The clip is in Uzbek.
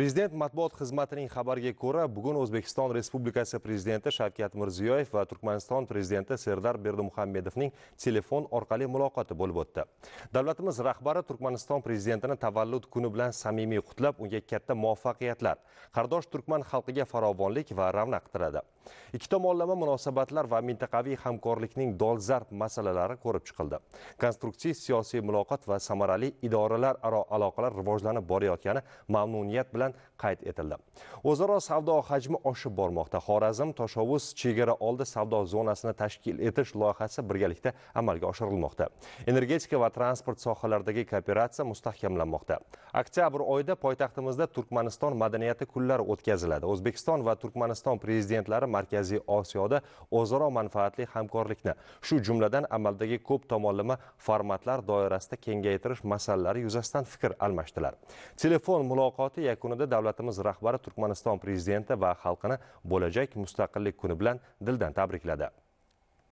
prezident matbuot xizmatining xabariga ko'ra bugun o'zbekiston respublikasi prezidenti shavkat mirziyoyev va turkmaniston prezidenti serdar berdimuhamedovning telefon orqali muloqoti bo'lib o'tdi davlatimiz rahbari turkmaniston prezidentini tavallud kuni bilan samimiy qutlab unga katta muvaffaqiyatlar qardosh turkman xalqiga farovonlik va ravnaq tiladi ikki tomonlama munosabatlar va mintaqaviy hamkorlikning dolzarb masalalari ko'rib chiqildi konstruktiv siyosiy muloqot va samarali idoralararo aloqalar rivojlanib borayotgani mamnuniyat bilan tomonidan qayd etildi o'zaro savdo hajmi oshib bormoqda xorazm toshovuz chegara oldi savdo zonasini tashkil etish loyihasi birgalikda amalga oshirilmoqda energetika va transport sohalaridagi kooperatsiya mustahkamlanmoqda oktyabr oyida poytaxtimizda turkmaniston madaniyati kunlari o'tkaziladi o'zbekiston va turkmaniston prezidentlari markaziy osiyoda o'zaro manfaatli hamkorlikni shu jumladan amaldagi ko'p tomonlama formatlar doirasida kengaytirish masalalari yuzasidan fikr almashdilar telefon muloqoti yakunida marosimida davlatimiz rahbari turkmaniston prezidenti va xalqini bo'lajak mustaqillik kuni bilan dildan tabrikladi